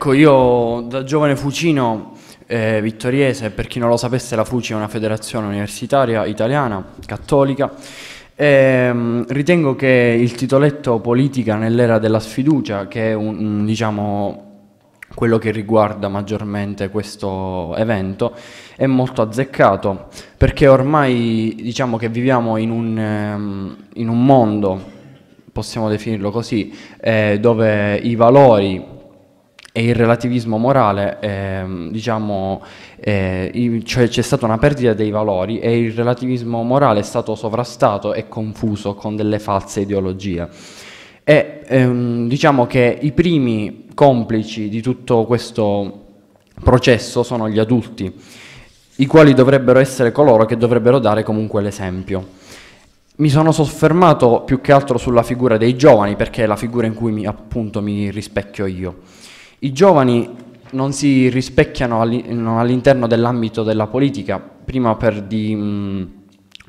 Ecco, io da giovane fucino eh, vittoriese, per chi non lo sapesse la FUCI è una federazione universitaria italiana, cattolica, e, ehm, ritengo che il titoletto politica nell'era della sfiducia, che è un, diciamo, quello che riguarda maggiormente questo evento, è molto azzeccato, perché ormai diciamo che viviamo in un, ehm, in un mondo, possiamo definirlo così, eh, dove i valori e il relativismo morale, ehm, diciamo, eh, cioè c'è stata una perdita dei valori e il relativismo morale è stato sovrastato e confuso con delle false ideologie. E ehm, diciamo che i primi complici di tutto questo processo sono gli adulti, i quali dovrebbero essere coloro che dovrebbero dare comunque l'esempio. Mi sono soffermato più che altro sulla figura dei giovani, perché è la figura in cui mi, appunto mi rispecchio io. I giovani non si rispecchiano all'interno dell'ambito della politica, prima per, di,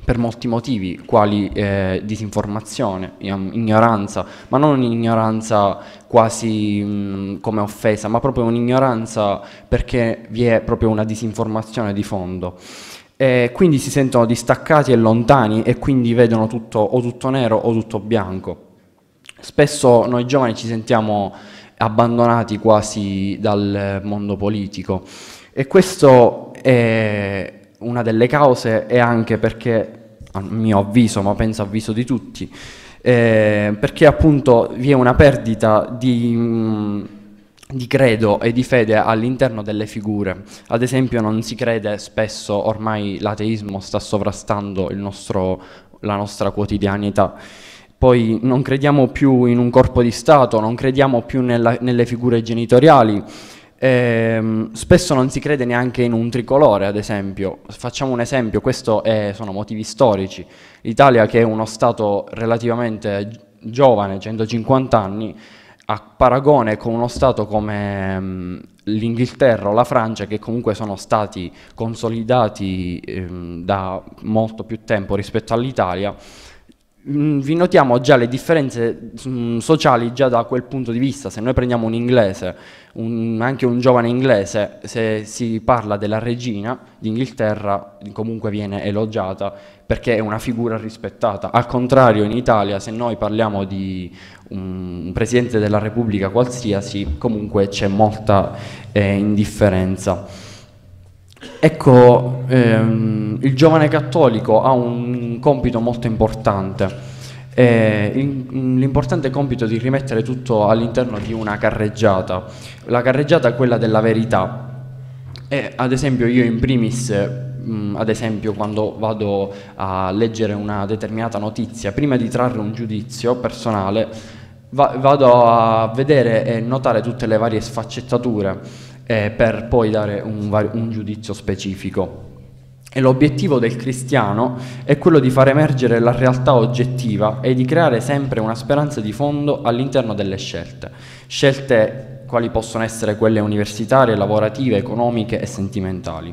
per molti motivi, quali eh, disinformazione, ignoranza, ma non un'ignoranza quasi come offesa, ma proprio un'ignoranza perché vi è proprio una disinformazione di fondo. E quindi si sentono distaccati e lontani e quindi vedono tutto o tutto nero o tutto bianco. Spesso noi giovani ci sentiamo abbandonati quasi dal mondo politico. E questo è una delle cause e anche perché, a mio avviso, ma penso avviso di tutti, eh, perché appunto vi è una perdita di... Mm, di credo e di fede all'interno delle figure. Ad esempio non si crede spesso, ormai l'ateismo sta sovrastando nostro, la nostra quotidianità. Poi non crediamo più in un corpo di Stato, non crediamo più nella, nelle figure genitoriali, ehm, spesso non si crede neanche in un tricolore, ad esempio. Facciamo un esempio, questi sono motivi storici. L'Italia, che è uno Stato relativamente giovane, 150 anni, a paragone con uno Stato come ehm, l'Inghilterra o la Francia, che comunque sono stati consolidati ehm, da molto più tempo rispetto all'Italia, Mm, vi notiamo già le differenze mh, mm, sociali già da quel punto di vista. Se noi prendiamo un inglese, un, anche un giovane inglese, se si parla della regina d'Inghilterra comunque viene elogiata perché è una figura rispettata. Al contrario, in Italia, se noi parliamo di un, presidente della Repubblica qualsiasi, comunque c'è molta eh, indifferenza. Ecco, ehm, il giovane cattolico ha un compito molto importante, eh, mm, l'importante compito di rimettere tutto all'interno di una carreggiata, la carreggiata è quella della verità. E, ad esempio io in primis mm, ad esempio quando vado a leggere una determinata notizia, prima di trarre un giudizio personale, va vado a vedere e notare tutte le varie sfaccettature eh, per poi dare un, un giudizio specifico. E l'obiettivo del cristiano è quello di far emergere la realtà oggettiva e di creare sempre una speranza di fondo all'interno delle scelte, scelte quali possono essere quelle universitarie, lavorative, economiche e sentimentali.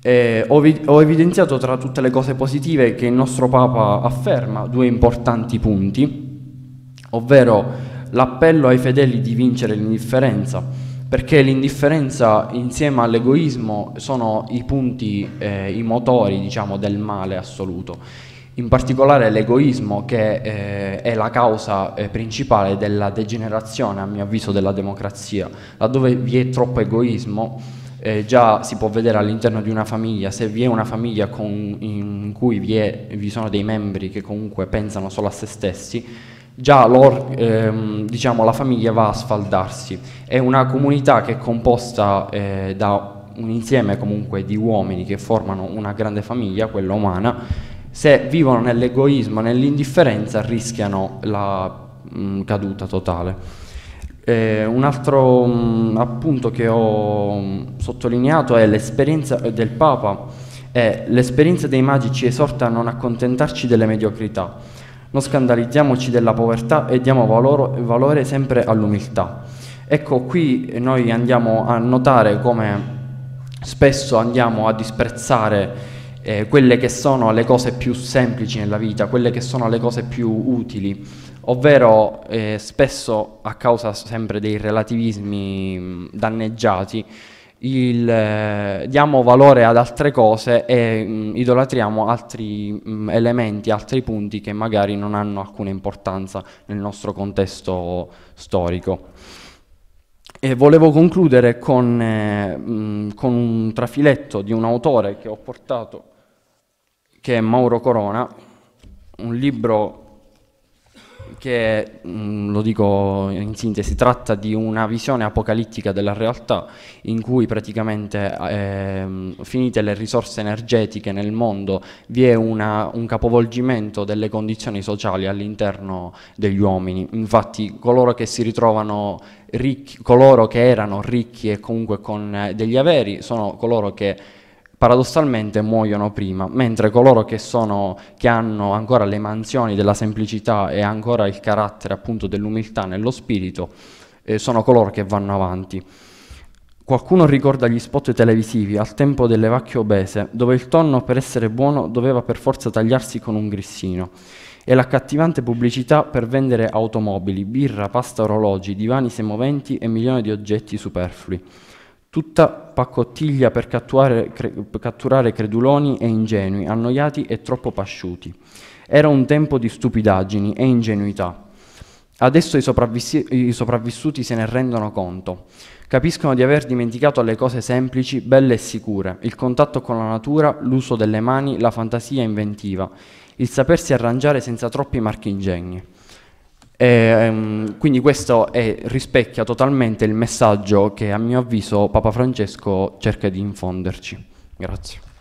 Eh, ho, ho, evidenziato tra tutte le cose positive che il nostro Papa afferma due importanti punti, ovvero l'appello ai fedeli di vincere l'indifferenza perché l'indifferenza insieme all'egoismo sono i punti, eh, i motori diciamo, del male assoluto. In particolare l'egoismo che eh, è la causa eh, principale della degenerazione, a mio avviso, della democrazia. Laddove vi è troppo egoismo, eh, già si può vedere all'interno di una famiglia, se vi è una famiglia con, in cui vi, è, vi sono dei membri che comunque pensano solo a se stessi, già ehm, diciamo, la famiglia va a sfaldarsi. È una comunità che è composta eh, da un insieme comunque di uomini che formano una grande famiglia, quella umana, se vivono nell'egoismo, nell'indifferenza, rischiano la mh, mm, caduta totale. Eh, un altro mh, mm, appunto che ho mh, mm, sottolineato è l'esperienza eh, del Papa. Eh, l'esperienza dei magi ci esorta a non accontentarci delle mediocrità non scandalizziamoci della povertà e diamo valore, valore sempre all'umiltà. Ecco, qui noi andiamo a notare come spesso andiamo a disprezzare eh, quelle che sono le cose più semplici nella vita, quelle che sono le cose più utili, ovvero eh, spesso a causa sempre dei relativismi mh, danneggiati, il, eh, diamo valore ad altre cose e mh, mm, idolatriamo altri mh, mm, elementi, altri punti che magari non hanno alcuna importanza nel nostro contesto storico. E volevo concludere con, eh, mh, mm, con un trafiletto di un autore che ho portato, che è Mauro Corona, un libro che mh, mm, lo dico in sintesi, tratta di una visione apocalittica della realtà in cui praticamente eh, finite le risorse energetiche nel mondo vi è una, un capovolgimento delle condizioni sociali all'interno degli uomini. Infatti coloro che si ritrovano ricchi, coloro che erano ricchi e comunque con eh, degli averi sono coloro che paradossalmente muoiono prima, mentre coloro che, sono, che hanno ancora le mansioni della semplicità e ancora il carattere appunto dell'umiltà nello spirito eh, sono coloro che vanno avanti. Qualcuno ricorda gli spot televisivi al tempo delle vacche obese, dove il tonno per essere buono doveva per forza tagliarsi con un grissino, e l'accattivante pubblicità per vendere automobili, birra, pasta orologi, divani semoventi e milioni di oggetti superflui tutta pacottiglia per catturare, cre, catturare creduloni e ingenui, annoiati e troppo pasciuti. Era un tempo di stupidaggini e ingenuità. Adesso i, sopravvissi- i, sopravvissuti se ne rendono conto. Capiscono di aver dimenticato le cose semplici, belle e sicure, il contatto con la natura, l'uso delle mani, la fantasia inventiva, il sapersi arrangiare senza troppi marchingegni. E, ehm, quindi questo è, rispecchia totalmente il messaggio che a mio avviso Papa Francesco cerca di infonderci. Grazie.